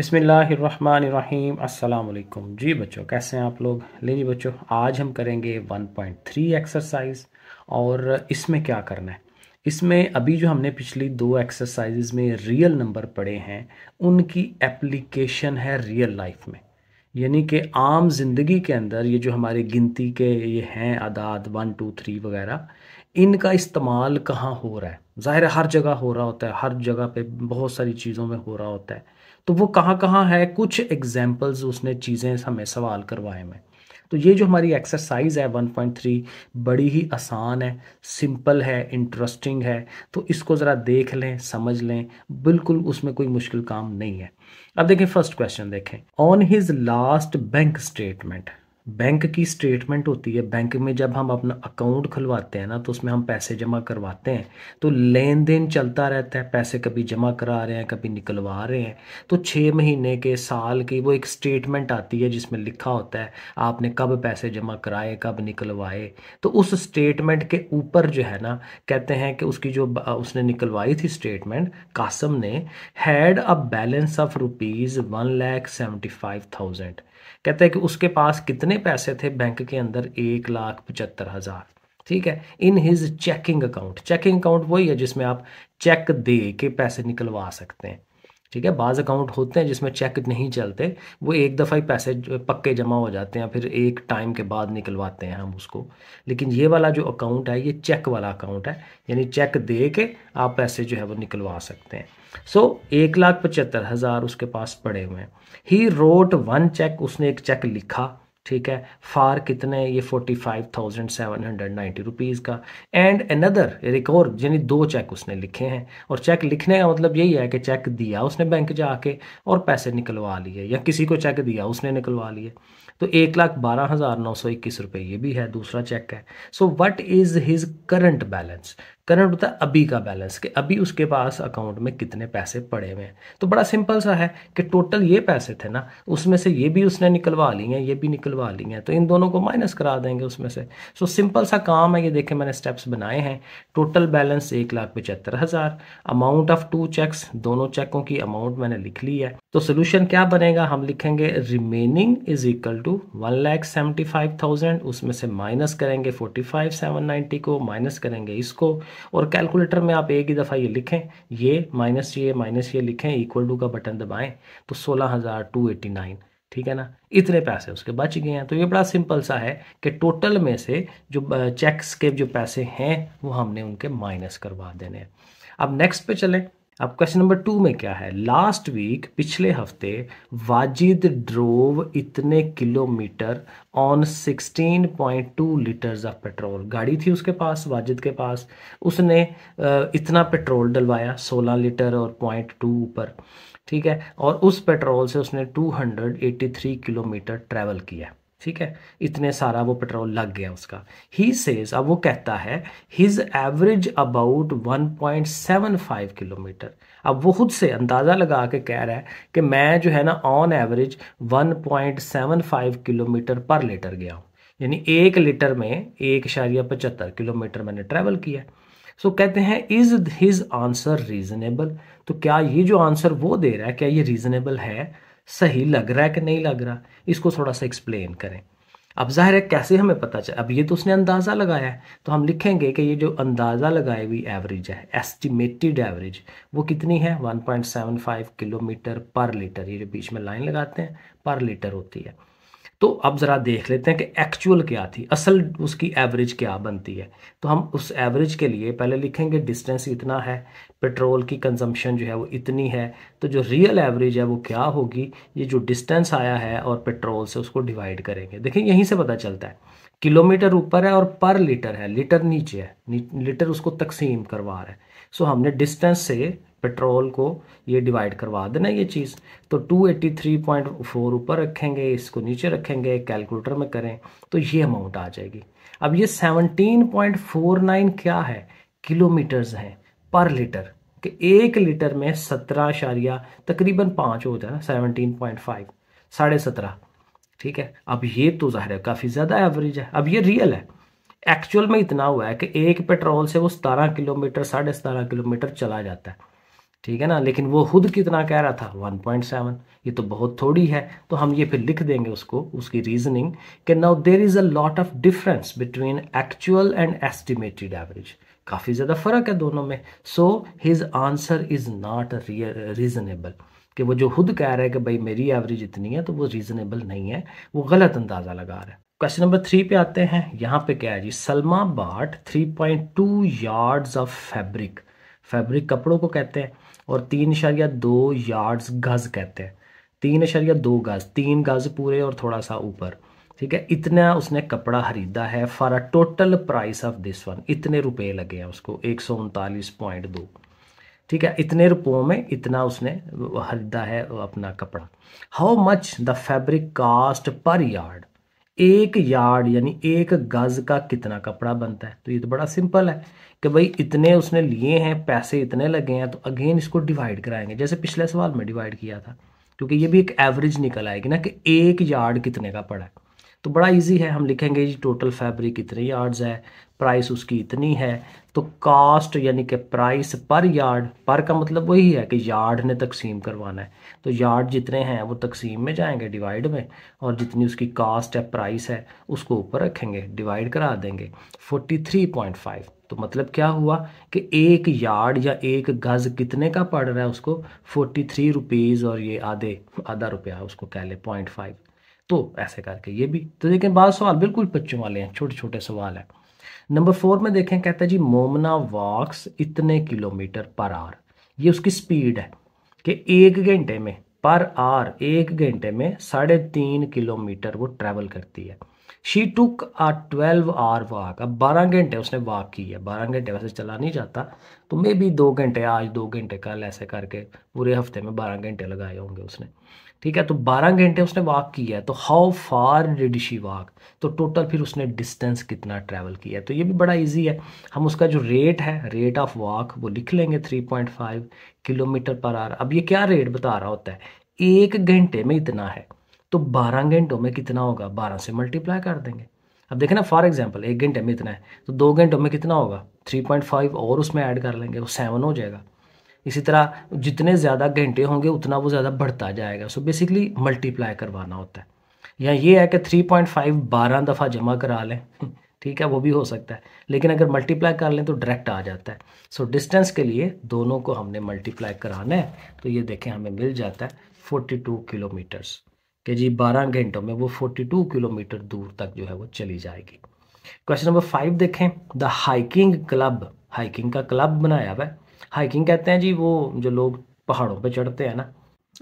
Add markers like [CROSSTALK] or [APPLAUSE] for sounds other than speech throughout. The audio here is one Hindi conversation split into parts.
अस्सलाम वालेकुम जी बच्चों कैसे हैं आप लोग ले जी बच्चों आज हम करेंगे 1.3 एक्सरसाइज और इसमें क्या करना है इसमें अभी जो हमने पिछली दो एक्सरसाइज में रियल नंबर पढ़े हैं उनकी एप्लीकेशन है रियल लाइफ में यानी कि आम जिंदगी के अंदर ये जो हमारे गिनती के ये हैं आदाद वन टू थ्री वगैरह इनका इस्तेमाल कहाँ हो रहा है ज़ाहिर हर जगह हो रहा होता है हर जगह पे बहुत सारी चीज़ों में हो रहा होता है तो वो कहाँ कहाँ है कुछ एग्जाम्पल्स उसने चीज़ें हमें सवाल करवाए में तो ये जो हमारी एक्सरसाइज है 1.3 बड़ी ही आसान है सिंपल है इंटरेस्टिंग है तो इसको ज़रा देख लें समझ लें बिल्कुल उसमें कोई मुश्किल काम नहीं है अब देखें फर्स्ट क्वेश्चन देखें on his last bank statement bank की स्टेटमेंट होती है बैंक में जब हम अपना अकाउंट खुलवाते हैं ना तो उसमें हम पैसे जमा करवाते हैं तो लेन देन चलता रहता है पैसे कभी जमा करा रहे हैं कभी निकलवा रहे हैं तो छः महीने के साल की वो एक स्टेटमेंट आती है जिसमें लिखा होता है आपने कब पैसे जमा कराए कब निकलवाए तो उस स्टेटमेंट के ऊपर जो है ना कहते हैं कि उसकी जो उसने निकलवाई थी स्टेटमेंट कासम ने had a balance of rupees one lakh seventy five thousand कहता है कि उसके पास कितने पैसे थे बैंक के अंदर एक लाख पचहत्तर हज़ार ठीक है in his checking account checking account वही है जिसमें आप चेक दे के पैसे निकलवा सकते हैं ठीक है बाज़ अकाउंट होते हैं जिसमें चेक नहीं चलते वो एक दफ़ा ही पैसे पक्के जमा हो जाते हैं फिर एक टाइम के बाद निकलवाते हैं हम उसको लेकिन ये वाला जो अकाउंट है ये चेक वाला अकाउंट है यानी चेक दे के आप पैसे जो है वो निकलवा सकते हैं सो so, एक लाख पचहत्तर हज़ार उसके पास पड़े हुए हैं ही रोट वन चेक उसने एक चेक लिखा ठीक है फार कितने ये forty five thousand seven hundred ninety rupees का एंड अनदर एक और यानी दो चेक उसने लिखे हैं और चेक लिखने का मतलब यही है कि चेक दिया उसने बैंक जाके और पैसे निकलवा लिए या किसी को चेक दिया उसने निकलवा लिए तो एक लाख बारह हज़ार नौ सौ इक्कीस रुपये ये भी है दूसरा चेक है so what is his current balance current होता है अभी का बैलेंस कि अभी उसके पास अकाउंट में कितने पैसे पड़े हुए हैं तो बड़ा सिंपल सा है कि टोटल ये पैसे थे ना उसमें से ये भी उसने निकलवा ली हैं ये भी निकलवा ली हैं तो इन दोनों को माइनस करा देंगे उसमें से सो सिंपल सा काम है ये देखें मैंने स्टेप्स बनाए हैं टोटल बैलेंस एक लाख पचहत्तर हज़ार अमाउंट ऑफ टू चेक्स दोनों चेकों की अमाउंट मैंने लिख ली है तो सोल्यूशन क्या बनेगा हम लिखेंगे remaining is equal to one lakh seventy five thousand उसमें से माइनस करेंगे फोर्टी फाइव सेवन नाइन्टी को माइनस करेंगे इसको और कैलकुलेटर में आप एक ही दफ़ा ये लिखें ये माइनस ये माइनस ये लिखें इक्वल टू का बटन दबाएं तो सोलह हज़ार टू एटी नाइन ठीक है ना इतने पैसे उसके बच गए हैं तो ये बड़ा सिंपल सा है कि टोटल में से जो चेक्स के जो पैसे हैं वो हमने उनके माइनस करवा देने हैं अब नेक्स्ट पे चलें अब क्वेश्चन नंबर टू में क्या है लास्ट वीक पिछले हफ्ते वाजिद ड्रोव इतने kilometre on 16.2 litres of petrol गाड़ी थी उसके पास वाजिद के पास उसने इतना पेट्रोल डलवाया 16 लीटर और पॉइंट टू ऊपर ठीक है और उस पेट्रोल से उसने 283 किलोमीटर ट्रैवल किया है ठीक है इतने सारा वो पेट्रोल लग गया उसका ही सेज अब वो कहता है हिज एवरेज अबाउट 1.75 किलोमीटर अब वो खुद से अंदाज़ा लगा के कह रहा है कि मैं जो है ना on average 1.75 kilometre per litre गया हूँ यानी एक लीटर में एक इशारिया पचहत्तर किलोमीटर मैंने ट्रैवल किया सो so, कहते हैं इज़ हिज आंसर रीज़नेबल तो क्या ये जो आंसर वो दे रहा है क्या ये रीज़नेबल है सही लग रहा है कि नहीं लग रहा इसको थोड़ा सा एक्सप्लेन करें अब जाहिर है कैसे हमें पता चल अब ये तो उसने अंदाज़ा लगाया है तो हम लिखेंगे कि ये जो अंदाज़ा लगाई हुई एवरेज है एस्टिमेटेड एवरेज वो कितनी है 1.75 किलोमीटर पर लीटर ये जो बीच में लाइन लगाते हैं पर लीटर होती है तो अब ज़रा देख लेते हैं कि एक्चुअल क्या थी असल उसकी एवरेज क्या बनती है तो हम उस एवरेज के लिए पहले लिखेंगे डिस्टेंस इतना है पेट्रोल की कंजम्पशन जो है वो इतनी है तो जो रियल एवरेज है वो क्या होगी ये जो डिस्टेंस आया है और पेट्रोल से उसको डिवाइड करेंगे देखिए यहीं से पता चलता है किलोमीटर ऊपर है और पर लीटर है लीटर नीचे है लीटर उसको तकसीम करवा रहा है सो हमने डिस्टेंस से पेट्रोल को ये डिवाइड करवा देना ये चीज़ तो 283.4 ऊपर रखेंगे इसको नीचे रखेंगे कैलकुलेटर में करें तो ये अमाउंट आ जाएगी अब ये 17.49 क्या है किलोमीटर्स हैं पर लीटर कि एक लीटर में सत्रह शारिया तकरीबन पाँच हो जाए ना सेवनटीन पॉइंट फाइव साढ़े सत्रह ठीक है अब ये तो ज़ाहिर है काफ़ी ज़्यादा एवरेज है अब ये रियल है एक्चुअल में इतना हुआ है कि एक पेट्रोल से वो सतारह किलोमीटर साढ़े सतारह किलोमीटर चला जाता है ठीक है ना लेकिन वो खुद कितना कह रहा था 1.7 ये तो बहुत थोड़ी है तो हम ये फिर लिख देंगे उसको उसकी रीजनिंग कि now there is a lot of difference between actual and estimated average काफ़ी ज़्यादा फ़र्क है दोनों में so his answer is not reasonable कि वो जो खुद कह रहा है कि भाई मेरी एवरेज इतनी है तो वो रीज़नेबल नहीं है वो गलत अंदाज़ा लगा रहा है क्वेश्चन नंबर थ्री पे आते हैं यहाँ पे क्या है जी सलमा बाट 3.2 यार्ड्स ऑफ फैब्रिक फैब्रिक कपड़ों को कहते हैं और तीन इशारिया दो यार्ड्स गज कहते हैं तीन इशारिया दो गज तीन गज पूरे और थोड़ा सा ऊपर ठीक है इतना उसने कपड़ा खरीदा है for a total price of this one इतने रुपए लगे हैं उसको एक सौ उनतालीस पॉइंट दो ठीक है इतने रुपयों में इतना उसने खरीदा है अपना कपड़ा how much the fabric cost per yard एक यार्ड यानी एक गज का कितना कपड़ा बनता है तो ये तो बड़ा सिंपल है कि भाई इतने उसने लिए हैं पैसे इतने लगे हैं तो अगेन इसको डिवाइड कराएंगे जैसे पिछले सवाल में डिवाइड किया था क्योंकि ये भी एक एवरेज निकल आएगी ना कि एक यार्ड कितने का पड़ा है तो बड़ा इजी है हम लिखेंगे जी टोटल फैब्रिक कितने यार्ड्स है प्राइस उसकी इतनी है तो कास्ट यानी कि प्राइस पर यार्ड पर का मतलब वही है कि यार्ड ने तकसीम करवाना है तो यार्ड जितने हैं वो तकसीम में जाएंगे डिवाइड में और जितनी उसकी कास्ट है प्राइस है उसको ऊपर रखेंगे डिवाइड करा देंगे 43.5 तो मतलब क्या हुआ कि एक यार्ड या एक गज़ कितने का पड़ रहा है उसको फोर्टी थ्री रुपीज़ और ये आधे आधा रुपया उसको कह लें पॉइंट फाइव तो ऐसे करके ये भी तो लेकिन बाद सवाल बिल्कुल बच्चों वाले हैं छोटे छोटे सवाल हैं नंबर फोर में देखें कहता है जी मोमना वॉक्स इतने किलोमीटर पर आर ये उसकी स्पीड है कि एक घंटे में पर आर एक घंटे में साढ़े तीन किलोमीटर वो ट्रैवल करती है she took a twelve hour walk अब बारह घंटे उसने वॉक की है बारह घंटे वैसे चला नहीं जाता तो मे बी दो घंटे आज दो घंटे कल ऐसे करके पूरे हफ्ते में बारह घंटे लगाए होंगे उसने ठीक है तो 12 घंटे उसने वॉक किया है तो how far did she walk तो टोटल फिर उसने डिस्टेंस कितना ट्रैवल किया है तो ये भी बड़ा इजी है हम उसका जो रेट है रेट ऑफ वॉक वो लिख लेंगे 3.5 किलोमीटर पर आर अब ये क्या रेट बता रहा होता है एक घंटे में इतना है तो 12 घंटों में कितना होगा बारह से मल्टीप्लाई कर देंगे अब देखें ना फॉर एग्जाम्पल एक घंटे में इतना है तो दो घंटों में कितना होगा थ्री और उसमें ऐड कर लेंगे वो सेवन हो जाएगा इसी तरह जितने ज़्यादा घंटे होंगे उतना वो ज़्यादा बढ़ता जाएगा सो बेसिकली मल्टीप्लाई करवाना होता है या ये है कि थ्री पॉइंट फाइव बारह दफ़ा जमा करा लें [LAUGHS] ठीक है वो भी हो सकता है लेकिन अगर मल्टीप्लाई कर लें तो डायरेक्ट आ जाता है सो so, डिस्टेंस के लिए दोनों को हमने मल्टीप्लाई कराना है तो ये देखें हमें मिल जाता है फोर्टी टू किलोमीटर्स के जी बारह घंटों में वो फोर्टी टू किलोमीटर दूर तक जो है वो चली जाएगी क्वेश्चन नंबर फाइव देखें द हाइकिंग क्लब हाइकिंग का क्लब बनाया हुआ है हाइकिंग कहते हैं जी वो जो लोग पहाड़ों पे चढ़ते हैं ना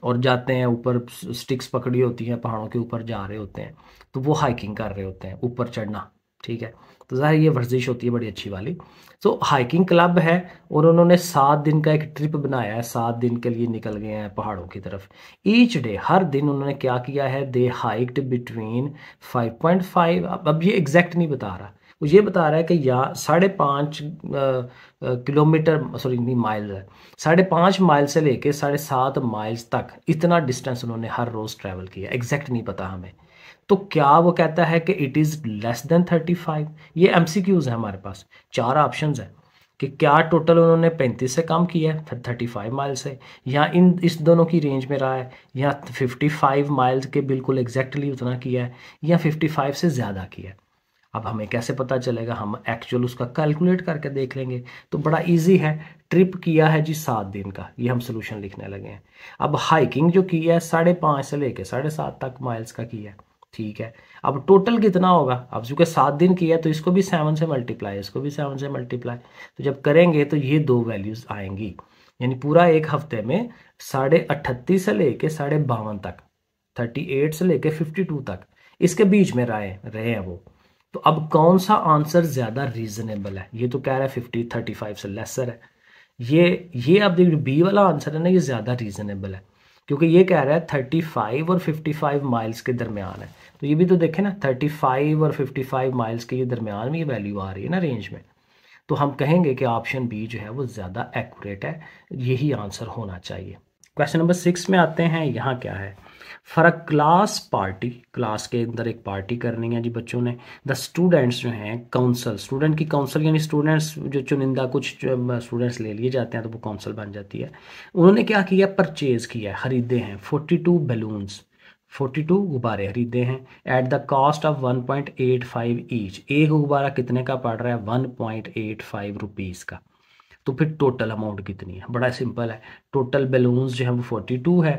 और जाते हैं ऊपर स्टिक्स पकड़ी होती हैं पहाड़ों के ऊपर जा रहे होते हैं तो वो हाइकिंग कर रहे होते हैं ऊपर चढ़ना ठीक है तो ज़ाहिर ये वर्जिश होती है बड़ी अच्छी वाली तो हाइकिंग क्लब है और उन्होंने सात दिन का एक ट्रिप बनाया है सात दिन के लिए निकल गए हैं पहाड़ों की तरफ ईच डे हर दिन उन्होंने क्या किया है दे हाइक्ड बिटवीन 5.5 अब अब ये एग्जैक्ट नहीं बता रहा वो ये बता रहा है कि या साढ़े पाँच किलोमीटर सॉरी नहीं माइल है साढ़े पाँच माइल से लेके साढ़े सात माइल्स तक इतना डिस्टेंस उन्होंने हर रोज़ ट्रैवल किया एग्जैक्ट नहीं पता हमें तो क्या वो कहता है कि it is less than thirty five ये एम सी क्यूज़ हैं हमारे पास चार ऑप्शन हैं कि क्या टोटल उन्होंने पैंतीस से कम किया है थर्टी फाइव माइल से या इन इस दोनों की रेंज में रहा है या फिफ्टी फाइव माइल्स के बिल्कुल एग्जैक्टली उतना किया है या फिफ्टी फाइव से ज़्यादा किया है अब हमें कैसे पता चलेगा हम एक्चुअल उसका कैलकुलेट करके देख लेंगे तो बड़ा इजी है ट्रिप किया है जी सात दिन का ये हम सोल्यूशन लिखने लगे हैं अब हाइकिंग जो की है साढ़े पाँच से लेके साढ़े सात तक माइल्स का किया है ठीक है अब टोटल कितना होगा अब चूंकि सात दिन किया तो इसको भी सेवन से मल्टीप्लाई इसको भी सेवन से मल्टीप्लाई तो जब करेंगे तो ये दो वैल्यूज आएंगी यानी पूरा एक हफ्ते में साढ़े अट्ठतीस से लेके साढ़े बावन तक थर्टी एट से लेके फिफ्टी टू तक इसके बीच में राय रहे हैं वो तो अब कौन सा आंसर ज़्यादा रीजनेबल है ये तो कह रहा है फिफ्टी थर्टी फाइव से लेसर है ये ये अब देख बी वाला आंसर है ना ये ज़्यादा रीजनेबल है क्योंकि ये कह रहा है थर्टी फाइव और फिफ्टी फाइव माइल्स के दरमियान है तो ये भी तो देखें ना थर्टी फाइव और फिफ्टी फाइव माइल्स के ये दरमियान में ये वैल्यू आ रही है ना रेंज में तो हम कहेंगे कि ऑप्शन बी जो है वो ज़्यादा एक्यूरेट है यही आंसर होना चाहिए क्वेश्चन नंबर सिक्स में आते हैं यहाँ क्या है फर्क क्लास पार्टी क्लास के अंदर एक पार्टी करनी है जी बच्चों ने द स्टूडेंट्स जो हैं काउंसल स्टूडेंट की काउंसल यानी स्टूडेंट्स जो चुनिंदा कुछ स्टूडेंट्स ले लिए जाते हैं तो वो काउंसल बन जाती है उन्होंने क्या किया परचेज़ किया खरीदे हैं forty two balloons forty two गुब्बारे खरीदे हैं at the cost of one point eight five each एक गुब्बारा कितने का पड़ रहा है one point eight five rupees का तो फिर टोटल अमाउंट कितनी है बड़ा सिंपल है टोटल बैलून्स जो है वो फोर्टी टू है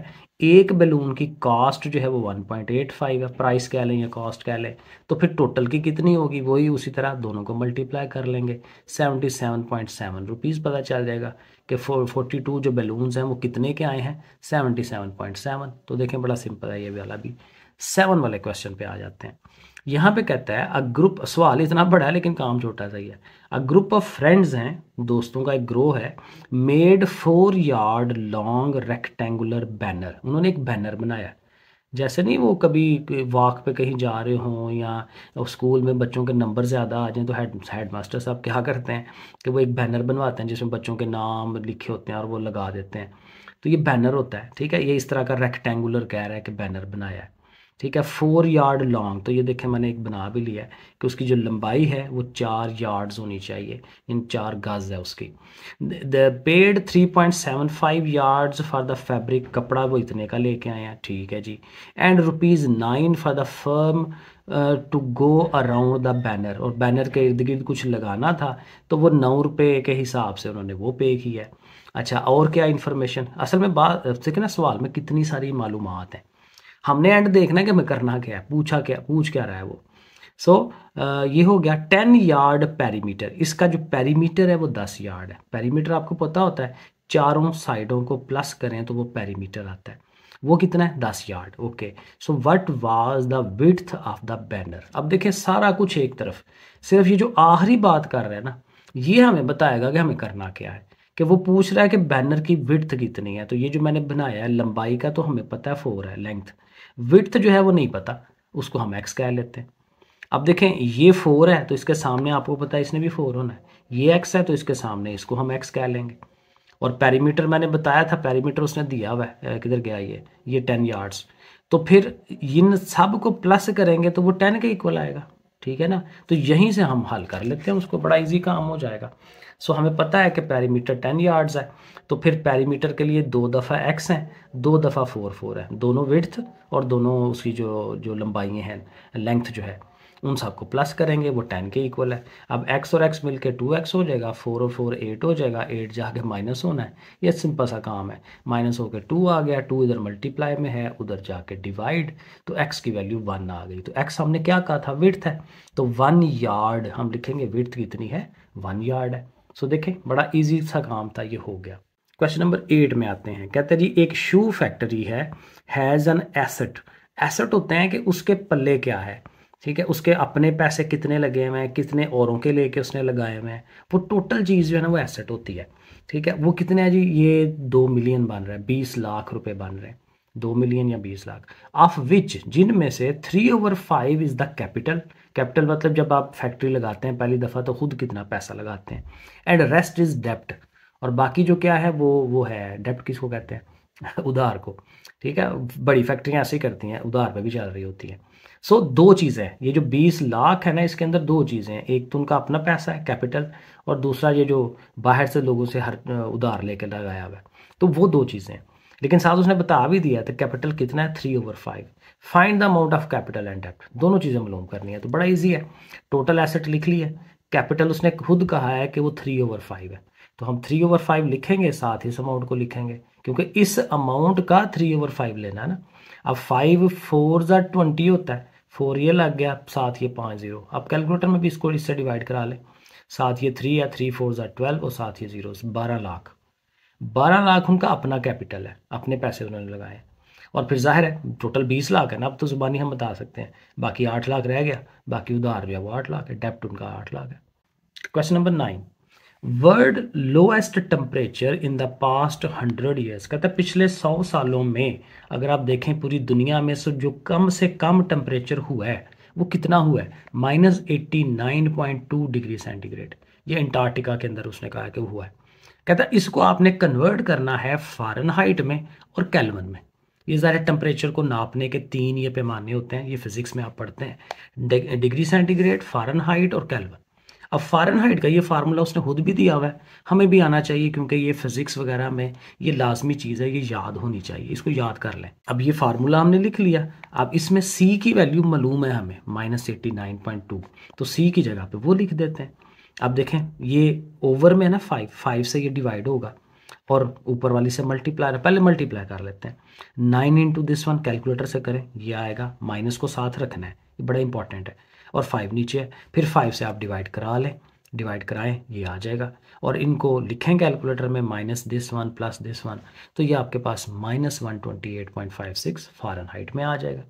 एक बैलून की कॉस्ट जो है वो वन पॉइंट एट फाइव है प्राइस कह लें या कॉस्ट कह लें तो फिर टोटल की कितनी होगी वही उसी तरह दोनों को मल्टीप्लाई कर लेंगे seventy seven point seven rupees पता चल जाएगा कि फोर्टी टू जो बैलून्स हैं वो कितने के आए हैं सेवेंटी सेवन पॉइंट सेवन तो देखें बड़ा सिंपल है ये वाला भी सेवन वाले क्वेश्चन पे आ जाते हैं यहाँ पे कहता है अ ग्रुप सवाल इतना बड़ा है लेकिन काम छोटा सा ही है अ ग्रुप ऑफ फ्रेंड्स हैं दोस्तों का एक ग्रोह है made four yard long rectangular banner उन्होंने एक बैनर बनाया जैसे नहीं वो कभी वॉक पे कहीं जा रहे हों या स्कूल में बच्चों के नंबर ज़्यादा आ जाएं तो हेड हेड मास्टर साहब क्या करते हैं कि वो एक बैनर बनवाते हैं जिसमें बच्चों के नाम लिखे होते हैं और वो लगा देते हैं तो ये बैनर होता है ठीक है ये इस तरह का रेक्टेंगुलर कह रहा है कि बैनर बनाया है ठीक है फोर यार्ड लॉन्ग तो ये देखें मैंने एक बना भी लिया है कि उसकी जो लंबाई है वो चार यार्ड्स होनी चाहिए इन चार गज है उसकी the paid three point seven five yards for the fabric कपड़ा वो इतने का लेके आए हैं ठीक है जी and rupees nine for the firm to go around the banner और बैनर के इर्द गिर्द कुछ लगाना था तो वो नौ रुपये के हिसाब से उन्होंने वो पे किया अच्छा और क्या इन्फॉर्मेशन असल में बात देखे ना सवाल में कितनी सारी मालूम हैं हमने एंड देखना है कि हमें करना क्या है पूछा क्या पूछ क्या रहा है वो सो so, ये हो गया टेन यार्ड पैरीमीटर इसका जो पैरीमीटर है वो दस यार्ड है पैरीमीटर आपको पता होता है चारों साइडों को प्लस करें तो वो पैरीमीटर आता है वो कितना है दस yard okay so what was the width of the banner अब देखिए सारा कुछ एक तरफ सिर्फ ये जो आखिरी बात कर रहे हैं ना ये हमें बताएगा कि हमें करना क्या है कि वो पूछ रहा है कि बैनर की विथ कितनी है तो ये जो मैंने बनाया है लंबाई का तो हमें पता है फोर है लेंथ विथ जो है वो नहीं पता उसको हम एक्स कह लेते हैं अब देखें ये फोर है तो इसके सामने आपको पता है इसने भी फोर होना है ये एक्स है तो इसके सामने इसको हम एक्स कह लेंगे और पैरीमीटर मैंने बताया था पैरीमीटर उसने दिया हुआ है किधर गया ये ये टेन यार्ड्स तो फिर इन सब को प्लस करेंगे तो वो टेन के इक्वल आएगा ठीक है ना तो यहीं से हम हल कर लेते हैं उसको बड़ा इजी काम हो जाएगा सो हमें पता है कि पैरीमीटर टेन यार्ड्स है तो फिर पैरीमीटर के लिए दो दफ़ा एक्स है दो दफ़ा फोर फोर है दोनों विड्थ और दोनों उसकी जो जो लंबाइयाँ हैं लेंथ जो है उन सबको प्लस करेंगे वो टेन के इक्वल है अब एक्स और एक्स मिलकर टू एक्स हो जाएगा फोर और फोर एट हो जाएगा एट जाके माइनस होना है ये सिंपल सा काम है माइनस होकर टू आ गया टू इधर मल्टीप्लाई में है उधर जाके डिवाइड तो एक्स की वैल्यू वन आ गई तो एक्स हमने क्या कहा था विर्थ है तो वन यार्ड हम लिखेंगे विर्थ कितनी है वन यार्ड है सो देखें बड़ा ईजी सा काम था ये हो गया क्वेश्चन नंबर एट में आते हैं कहते हैं जी एक शू फैक्ट्री है हैज़ एन एसेट एसेट होते हैं कि उसके पल्ले क्या है ठीक है उसके अपने पैसे कितने लगे हुए हैं कितने औरों के लेके उसने लगाए हुए हैं वो टोटल चीज़ जो है ना वो एसेट होती है ठीक है वो कितने हैं जी ये दो मिलियन बन रहा है बीस लाख रुपए बन रहे हैं दो मिलियन या बीस लाख ऑफ विच जिनमें से three over five is the capital capital मतलब जब आप फैक्ट्री लगाते हैं पहली दफ़ा तो खुद कितना पैसा लगाते हैं एंड रेस्ट इज़ डेप्ट और बाकी जो क्या है वो वो है डेप्ट किसको कहते हैं [LAUGHS] उधार को ठीक है बड़ी फैक्ट्रियाँ ऐसे ही करती हैं उधार पर भी चल रही होती है सो so, दो चीज़ें ये जो बीस लाख है ना इसके अंदर दो चीज़ें हैं एक तो उनका अपना पैसा है कैपिटल और दूसरा ये जो बाहर से लोगों से हर उधार लेकर लगाया हुआ है तो वो दो चीज़ें हैं लेकिन साथ उसने बता भी दिया था तो कैपिटल कितना है three over five find the amount of capital and डेप्ट दोनों चीज़ें मालूम करनी है तो बड़ा ईजी है टोटल एसेट लिख लिया कैपिटल उसने खुद कहा है कि वो थ्री ओवर फाइव है तो हम थ्री ओवर फाइव लिखेंगे साथ ही इस अमाउंट को लिखेंगे क्योंकि इस अमाउंट का थ्री ओवर फाइव लेना है ना अब फाइव फोर जो ट्वेंटी होता है फोर ये लग गया साथ ये पाँच जीरो आप कैलकुलेटर में भी इसको इससे डिवाइड करा लें साथ ये थ्री या थ्री फोर जो ट्वेल्व और साथ ये जीरो बारह लाख बारह लाख उनका अपना कैपिटल है अपने पैसे उन्होंने लगाए और फिर जाहिर है टोटल बीस लाख है ना अब तो ज़ुबानी हम बता सकते हैं बाकी आठ लाख रह गया बाकी उधार भी है वो आठ लाख है डेप्ट उनका आठ लाख है question number nine world lowest temperature in the past hundred years कहता हैं पिछले सौ सालों में अगर आप देखें पूरी दुनिया में सो जो कम से कम टेम्परेचर हुआ है वो कितना हुआ है minus eighty nine point two degree centigrade ये अंटार्कटिका के अंदर उसने कहा कि हुआ है कहता है इसको आपने कन्वर्ट करना है हाइट में और कैलवन में ये सारे टेम्परेचर को नापने के तीन ये पैमाने होते हैं ये फिज़िक्स में आप पढ़ते हैं डिग्री सेंटीग्रेड हाइट और कैलवन अब फ़ारनहाइट का ये फार्मूला उसने खुद भी दिया हुआ है हमें भी आना चाहिए क्योंकि ये फिज़िक्स वगैरह में ये लाजमी चीज़ है ये याद होनी चाहिए इसको याद कर लें अब ये फार्मूला हमने लिख लिया अब इसमें सी की वैल्यू मालूम है हमें minus eighty nine point two तो सी की जगह पर वो लिख देते हैं अब देखें ये ओवर में है ना फाइव फाइव से ये डिवाइड होगा और ऊपर वाली से मल्टीप्लाई पहले मल्टीप्लाई कर लेते हैं nine into this one calculator से करें ये आएगा माइनस को साथ रखना है ये बड़ा इंपॉर्टेंट है और फाइव नीचे है फिर फाइव से आप डिवाइड करा लें डिवाइड कराएं ये आ जाएगा और इनको लिखें कैलकुलेटर में minus this one plus this one तो ये आपके पास minus one twenty eight point five six Fahrenheit में आ जाएगा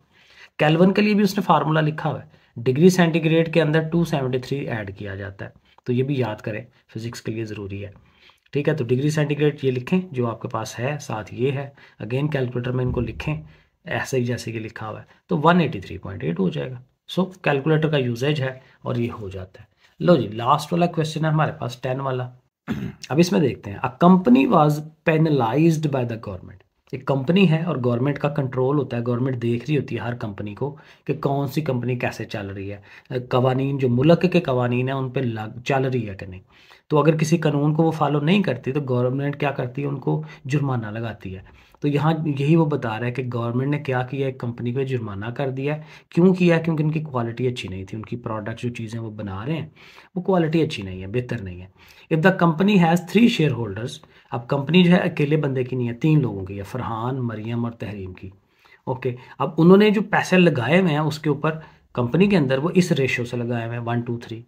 कैलवन के लिए भी उसने फार्मूला लिखा हुआ है डिग्री सेंटीग्रेड के अंदर 273 ऐड किया जाता है तो ये भी याद करें फिजिक्स के लिए ज़रूरी है ठीक है तो डिग्री सेंटीग्रेड ये लिखें जो आपके पास है साथ ये है अगेन कैलकुलेटर में इनको लिखें ऐसे ही जैसे कि लिखा हुआ है तो 183.8 हो जाएगा सो कैलकुलेटर का यूजेज है और ये हो जाता है लो जी लास्ट वाला क्वेश्चन है हमारे पास टेन वाला [CLEARS THROAT] अब इसमें देखते हैं a company was penalise by the government एक कंपनी है और गवर्नमेंट का कंट्रोल होता है गवर्नमेंट देख रही होती है हर कंपनी को कि कौन सी कंपनी कैसे चल रही है कवानीन जो मुल्क के कवानीन है उन पर चल रही है कि नहीं तो अगर किसी कानून को वो फॉलो नहीं करती तो गवर्नमेंट क्या करती है उनको जुर्माना लगाती है तो यहाँ यही वो बता रहा है कि गवर्नमेंट ने क्या किया एक कंपनी को जुर्माना कर दिया क्यों किया क्योंकि उनकी क्वालिटी अच्छी नहीं थी उनकी प्रोडक्ट जो चीज़ें वो बना रहे हैं वो क्वालिटी अच्छी नहीं है बेहतर नहीं है if the company has three share holders अब कंपनी जो है अकेले बंदे की नहीं है तीन लोगों की है फरहान मरियम और तहरीम की ओके अब उन्होंने जो पैसे लगाए हुए हैं उसके ऊपर कंपनी के अंदर वो इस रेशो से लगाए हुए हैं वन टू थ्री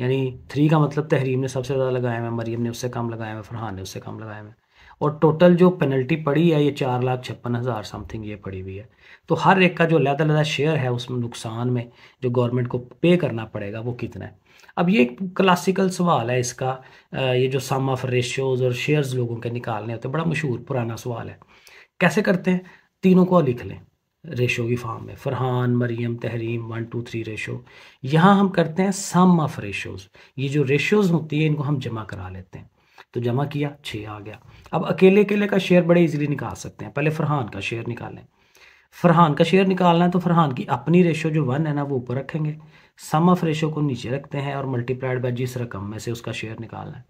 यानी थ्री का मतलब तहरीम ने सबसे ज़्यादा लगाए हुए मरीम ने उससे कम लगाए हुए फरहान ने उससे कम लगाए हुए और टोटल जो पेनल्टी पड़ी है ये चार लाख छप्पन हज़ार समथिंग ये पड़ी हुई है तो हर एक का जो अलहदा अलहदा शेयर है उस नुकसान में जो गवर्नमेंट को पे करना पड़ेगा वो कितना है अब ये एक क्लासिकल सवाल है इसका ये जो सम ऑफ रेशियोज़ और शेयर्स लोगों के निकालने होते हैं बड़ा मशहूर पुराना सवाल है कैसे करते हैं तीनों को लिख लें रेशो की फॉर्म में Farhan Mariam Tahreem one two three ratio यहाँ हम करते हैं सम ऑफ रेशोज़ ये जो रेशोज़ होती है इनको हम जमा करा लेते हैं तो जमा किया छः आ गया अब अकेले अकेले का शेयर बड़े इजीली निकाल सकते हैं पहले फरहान का शेयर निकालें फरहान का शेयर निकालना है तो फरहान की अपनी रेशो जो वन है ना वो ऊपर रखेंगे सम ऑफ रेशो को नीचे रखते हैं और मल्टीप्लाइड बाय जिस रकम में से उसका शेयर निकालना है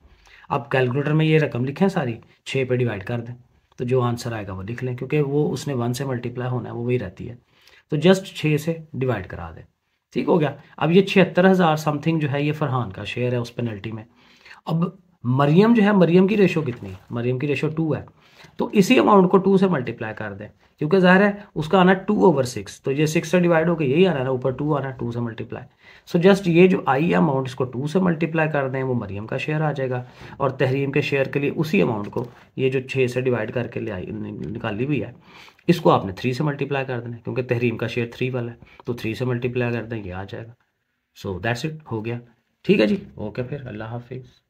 अब कैलकुलेटर में ये रकम लिखें सारी छः पे डिवाइड कर दें तो जो आंसर आएगा वो लिख लें क्योंकि वो उसने वन से मल्टीप्लाई होना है वो वही रहती है तो जस्ट छः से डिवाइड करा दें ठीक हो गया अब ये छिहत्तर हज़ार समथिंग जो है ये फरहान का शेयर है उस पेनल्टी में अब मरियम जो है मरियम की रेशो कितनी मरियम की रेशो टू है तो इसी अमाउंट को टू से मल्टीप्लाई कर दें क्योंकि ज़ाहिर है उसका आना टू ओवर सिक्स तो ये सिक्स से डिवाइड होकर यही आना है ऊपर टू आना टू से मल्टीप्लाई सो जस्ट ये जो आई अमाउंट इसको टू से मल्टीप्लाई कर दें वो मरियम का शेयर आ जाएगा और तहरीम के शेयर के लिए उसी अमाउंट को ये जो छः से डिवाइड करके ले आई निकाली हुई है इसको आपने थ्री से मल्टीप्लाई कर देना क्योंकि तहरीम का शेयर थ्री वाला है तो थ्री से मल्टीप्लाई कर दें ये आ जाएगा सो दैट्स इट हो गया ठीक है जी ओके फिर अल्लाह हाफिज़